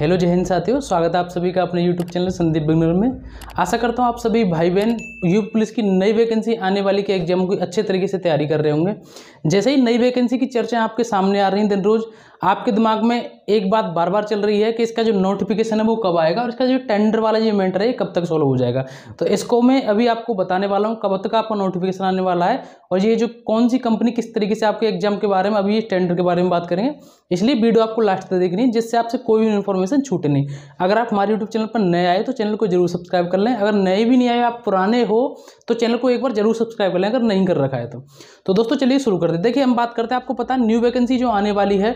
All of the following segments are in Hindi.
हेलो जय हिंद साथियों स्वागत है आप सभी का अपने यूट्यूब चैनल संदीप बिगनर में आशा करता हूँ आप सभी भाई बहन यू पुलिस की नई वैकेंसी आने वाली के एग्जाम की अच्छे तरीके से तैयारी कर रहे होंगे जैसे ही नई वैकेंसी की चर्चा आपके सामने आ रही हैं दिन रोज आपके दिमाग में एक बात बार बार चल रही है कि इसका जो नोटिफिकेशन है वो कब आएगा और इसका जो टेंडर वाला जो इवेंट है कब तक सॉल्व हो जाएगा तो इसको मैं अभी आपको बताने वाला हूँ कब तक आपका नोटिफिकेशन आने वाला है और ये जो कौन सी कंपनी किस तरीके से आपके एग्जाम के बारे में अभी टेंडर के बारे में बात करेंगे इसलिए वीडियो आपको लास्ट तक देखनी है जिससे आपसे कोई भी इन्फॉर्मेशन छूटे नहीं अगर आप हमारे यूट्यूब चैनल पर नए आए तो चैनल को जरूर सब्सक्राइब कर लें अगर नए भी नहीं आए आप पुराने हो तो चैनल को एक बार जरूर सब्सक्राइब कर लें अगर नहीं कर रखा है तो, तो दोस्तों चलिए शुरू करते देखिए हम बात करते हैं आपको पता न्यू वैकेंसी जो आने वाली है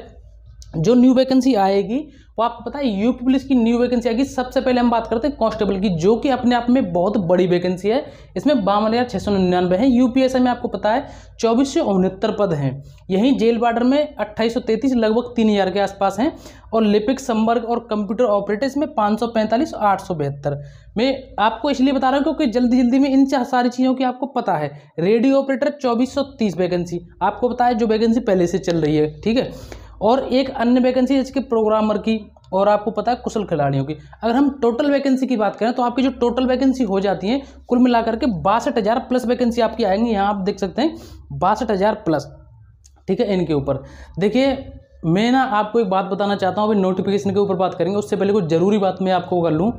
जो न्यू वैकेंसी आएगी वो आपको पता है यूपी पुलिस की न्यू वैकेंसी आएगी सबसे पहले हम बात करते हैं कांस्टेबल की जो कि अपने आप में बहुत बड़ी वैकेंसी है इसमें बावन हज़ार छः सौ निन्यानवे है यूपीएसए में आपको पता है चौबीस सौ उनहत्तर पद हैं यहीं जेल बार्डर में अट्ठाईस सौ तैतीस लगभग तीन हज़ार के आसपास हैं और लिपिक संवर्ग और कंप्यूटर ऑपरेटर इसमें पाँच सौ पैंतालीस आठ सौ बहत्तर मैं आपको इसलिए बता रहा हूँ क्योंकि जल्दी जल्दी में इन सारी चीज़ों की आपको पता है रेडियो ऑपरेटर चौबीस सौ तीस वैकेंसी आपको पता है जो वैकेंसी पहले से चल रही है ठीक है और एक अन्य वैकेंसी जैसे कि प्रोग्रामर की और आपको पता है कुशल खिलाड़ियों की अगर हम टोटल वैकेंसी की बात करें तो आपकी जो टोटल वैकेंसी हो जाती है कुल मिलाकर के बासठ हज़ार प्लस वैकेंसी आपकी आएंगी यहाँ आप देख सकते हैं बासठ हज़ार प्लस ठीक है इनके ऊपर देखिए मैं ना आपको एक बात बताना चाहता हूँ अभी नोटिफिकेशन के ऊपर बात करेंगे उससे पहले कुछ ज़रूरी बात मैं आपको कर लूँ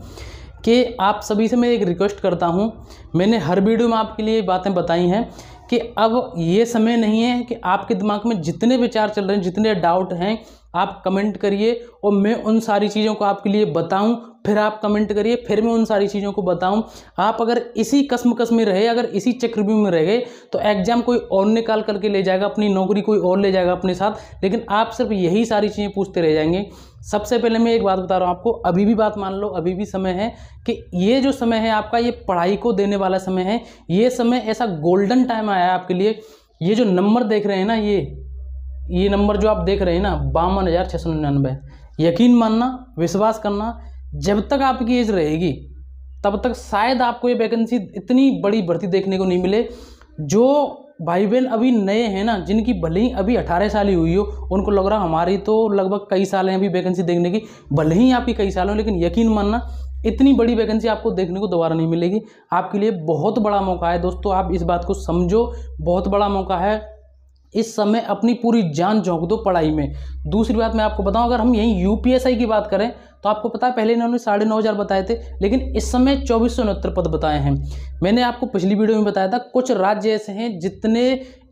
कि आप सभी से मैं एक रिक्वेस्ट करता हूँ मैंने हर वीडियो में आपके लिए बातें बताई हैं कि अब ये समय नहीं है कि आपके दिमाग में जितने विचार चल रहे हैं जितने डाउट हैं आप कमेंट करिए और मैं उन सारी चीज़ों को आपके लिए बताऊं फिर आप कमेंट करिए फिर मैं उन सारी चीज़ों को बताऊं आप अगर इसी कसम कसम में रहे अगर इसी चक्रव्यूह में रह गए तो एग्ज़ाम कोई और निकाल करके ले जाएगा अपनी नौकरी कोई और ले जाएगा अपने साथ लेकिन आप सिर्फ यही सारी चीज़ें पूछते रह जाएंगे सबसे पहले मैं एक बात बता रहा हूँ आपको अभी भी बात मान लो अभी भी समय है कि ये जो समय है आपका ये पढ़ाई को देने वाला समय है ये समय ऐसा गोल्डन टाइम आया है आपके लिए ये जो नंबर देख रहे हैं ना ये ये नंबर जो आप देख रहे हैं ना बावन हज़ार छः सौ निन्यानवे यकीन मानना विश्वास करना जब तक आपकी एज रहेगी तब तक शायद आपको ये वैकेंसी इतनी बड़ी भर्ती देखने को नहीं मिले जो भाई बहन अभी नए हैं ना जिनकी भले ही अभी अठारह साल ही हुई हो उनको लग रहा हमारी तो लगभग कई साल हैं अभी वैकेंसी देखने की भले ही आपकी कई साल हो लेकिन यकीन मानना इतनी बड़ी वैकेंसी आपको देखने को दोबारा नहीं मिलेगी आपके लिए बहुत बड़ा मौका है दोस्तों आप इस बात को समझो बहुत बड़ा मौका है इस समय अपनी पूरी जान झोंक दो पढ़ाई में दूसरी बात मैं आपको बताऊं अगर हम यहीं यू की बात करें तो आपको पता है पहले इन्होंने साढ़े नौ हज़ार बताए थे लेकिन इस समय चौबीस सौ उनहत्तर पद बताए हैं मैंने आपको पिछली वीडियो में बताया था कुछ राज्य ऐसे हैं जितने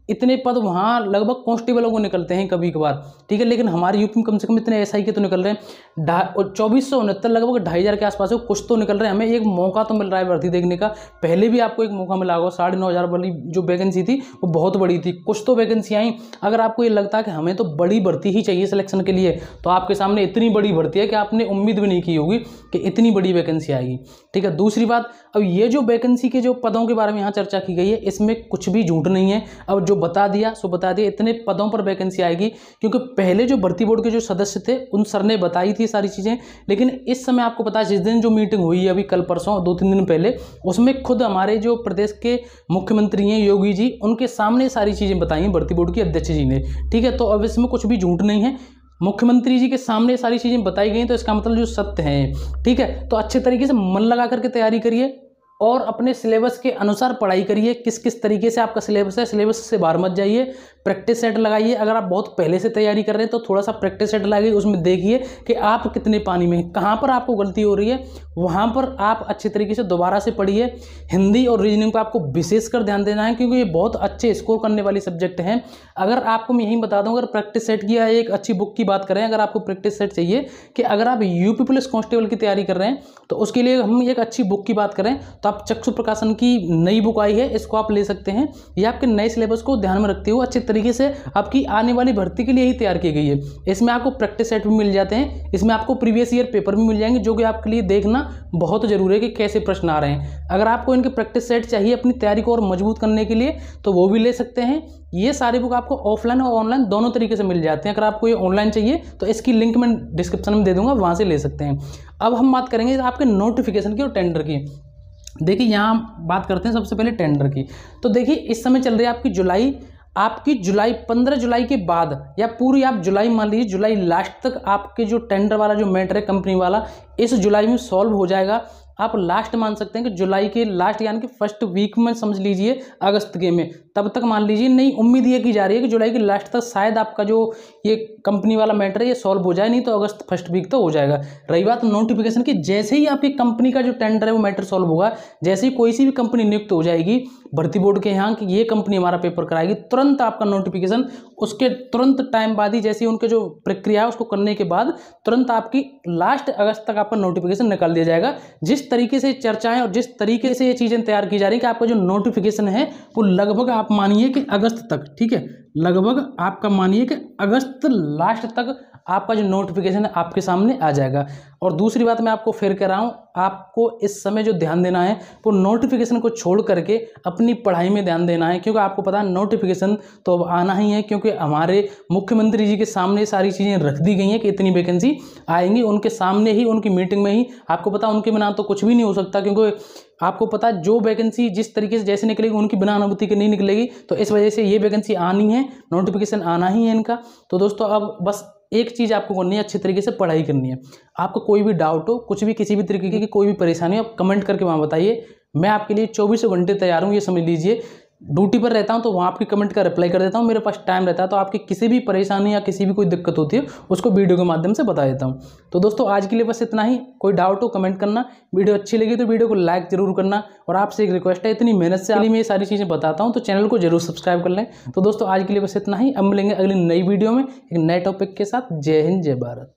इतने पद वहाँ लगभग कॉन्स्टेबलों को निकलते हैं कभी कभार ठीक है लेकिन हमारे यूपी में कम से कम इतने एस के तो निकल रहे हैं ढा चौबीस सौ उनहत्तर लगभग ढाई हज़ार के आसपास है कुछ तो निकल रहे हैं हमें एक मौका तो मिल रहा है भर्ती देखने का पहले भी आपको एक मौका मिला होगा साढ़े नौ हज़ार वाली जो वैकेंसी थी वो बहुत बड़ी थी कुछ तो वैकेंसी आई अगर आपको ये लगता है कि हमें तो बड़ी भर्ती ही चाहिए सिलेक्शन के लिए तो आपके सामने इतनी बड़ी भर्ती है कि आपने उम्मीद भी नहीं की होगी कि इतनी बड़ी वैकेंसी आएगी ठीक है दूसरी बात अब ये जो वैकेंसी के जो पदों के बारे में यहाँ चर्चा की गई है इसमें कुछ भी झूठ नहीं है अब जो जो बता दिया सो बता दिया इतने पदों पर वैकेंसी आएगी क्योंकि पहले जो भर्ती बोर्ड के जो सदस्य थे उन सर ने बताई थी सारी चीज़ें लेकिन इस समय आपको पता है जिस दिन जो मीटिंग हुई है अभी कल परसों दो तीन दिन पहले उसमें खुद हमारे जो प्रदेश के मुख्यमंत्री हैं योगी जी उनके सामने सारी चीज़ें बताई हैं भर्ती बोर्ड की अध्यक्ष जी ने ठीक है तो अब इसमें कुछ भी झूठ नहीं है मुख्यमंत्री जी के सामने सारी चीज़ें बताई गई तो इसका मतलब जो सत्य हैं ठीक है तो अच्छे तरीके से मन लगा करके तैयारी करिए और अपने सिलेबस के अनुसार पढ़ाई करिए किस किस तरीके से आपका सिलेबस है सिलेबस से बाहर मत जाइए प्रैक्टिस सेट लगाइए अगर आप बहुत पहले से तैयारी कर रहे हैं तो थोड़ा सा प्रैक्टिस सेट लगाइए उसमें देखिए कि आप कितने पानी में कहाँ पर आपको गलती हो रही है वहाँ पर आप अच्छे तरीके से दोबारा से पढ़िए हिंदी और रीजनिंग पर आपको विशेषकर ध्यान देना है क्योंकि ये बहुत अच्छे स्कोर करने वाले सब्जेक्ट हैं अगर आपको मैं यही बता दूँ अगर प्रैक्टिस सेट की एक अच्छी बुक की बात करें अगर आपको प्रैक्टिस सेट चाहिए कि अगर आप यू पुलिस कॉन्स्टेबल की तैयारी कर रहे हैं तो उसके लिए हम एक अच्छी बुक की बात करें तो आप चक्षु प्रकाशन की नई बुक आई है इसको आप ले सकते हैं ये आपके नए सिलेबस को ध्यान में रखते हुए अच्छे तरीके से आपकी आने वाली भर्ती के लिए ही तैयार की गई है इसमें आपको प्रैक्टिस सेट भी मिल जाते हैं इसमें आपको प्रीवियस ईयर पेपर भी मिल जाएंगे जो कि आपके लिए देखना बहुत ज़रूरी है कि कैसे प्रश्न आ रहे हैं अगर आपको इनके प्रैक्टिस सेट चाहिए अपनी तैयारी को और मजबूत करने के लिए तो वो भी ले सकते हैं ये सारी बुक आपको ऑफलाइन और ऑनलाइन दोनों तरीके से मिल जाते हैं अगर आपको ये ऑनलाइन चाहिए तो इसकी लिंक मैं डिस्क्रिप्शन में दे दूंगा वहाँ से ले सकते हैं अब हम बात करेंगे आपके नोटिफिकेशन की और टेंडर की देखिए यहाँ बात करते हैं सबसे पहले टेंडर की तो देखिए इस समय चल रही है आपकी जुलाई आपकी जुलाई पंद्रह जुलाई के बाद या पूरी आप जुलाई मान लीजिए जुलाई लास्ट तक आपके जो टेंडर वाला जो मैटर है कंपनी वाला इस जुलाई में सॉल्व हो जाएगा आप लास्ट मान सकते हैं कि जुलाई के लास्ट यानी कि फर्स्ट वीक में समझ लीजिए अगस्त के में तब तक मान लीजिए नहीं उम्मीद ये की जा रही है कि जुलाई के लास्ट तक शायद आपका जो ये कंपनी वाला मैटर है ये सॉल्व हो जाए नहीं तो अगस्त फर्स्ट वीक तो हो जाएगा रही बात नोटिफिकेशन की जैसे ही आपकी कंपनी का जो टेंडर है वो मैटर सॉल्व होगा जैसे ही कोई सी भी कंपनी नियुक्त हो जाएगी भर्ती बोर्ड के यहाँ कि ये कंपनी हमारा पेपर कराएगी तुरंत आपका नोटिफिकेशन उसके तुरंत टाइम बाद ही जैसे उनके जो प्रक्रिया है उसको करने के बाद तुरंत आपकी लास्ट अगस्त तक आपका नोटिफिकेशन निकाल दिया जाएगा जिस तरीके से चर्चाएं और जिस तरीके से ये चीज़ें तैयार की जा रही है कि आपका जो नोटिफिकेशन है वो लगभग आप मानिए कि अगस्त तक ठीक है लगभग आपका मानिए कि अगस्त लास्ट तक आपका जो नोटिफिकेशन है आपके सामने आ जाएगा और दूसरी बात मैं आपको फिर कह रहा हूँ आपको इस समय जो ध्यान देना है वो नोटिफिकेशन को छोड़ करके अपनी पढ़ाई में ध्यान देना है क्योंकि आपको पता है नोटिफिकेशन तो अब आना ही है क्योंकि हमारे मुख्यमंत्री जी के सामने सारी चीज़ें रख दी गई हैं कि इतनी वैकेंसी आएंगी उनके सामने ही उनकी मीटिंग में ही आपको पता उनके बिना तो कुछ भी नहीं हो सकता क्योंकि आपको पता जो वैकेंसी जिस तरीके से जैसे निकलेगी उनकी बिना अनुमति के नहीं निकलेगी तो इस वजह से ये वैकेंसी आनी है नोटिफिकेशन आना ही है इनका तो दोस्तों अब बस एक चीज़ आपको करनी है अच्छे तरीके से पढ़ाई करनी है आपको कोई भी डाउट हो कुछ भी किसी भी तरीके की कोई भी परेशानी हो आप कमेंट करके वहाँ बताइए मैं आपके लिए चौबीसों घंटे तैयार हूँ ये समझ लीजिए ड्यूटी पर रहता हूँ तो वहाँ आपकी कमेंट का रिप्लाई कर देता हूँ मेरे पास टाइम रहता है तो आपकी किसी भी परेशानी या किसी भी कोई दिक्कत होती है उसको वीडियो के माध्यम से बता देता हूँ तो दोस्तों आज के लिए बस इतना ही कोई डाउट हो कमेंट करना वीडियो अच्छी लगी तो वीडियो को लाइक जरूर करना और आपसे एक रिक्वेस्ट है इतनी मेहनत से अभी मैं ये सारी चीज़ें बताता हूँ तो चैनल को जरूर सब्सक्राइब कर लें तो दोस्तों आज के लिए बस इतना ही अब मिलेंगे अगली नई वीडियो में एक नए टॉपिक के साथ जय हिंद जय भारत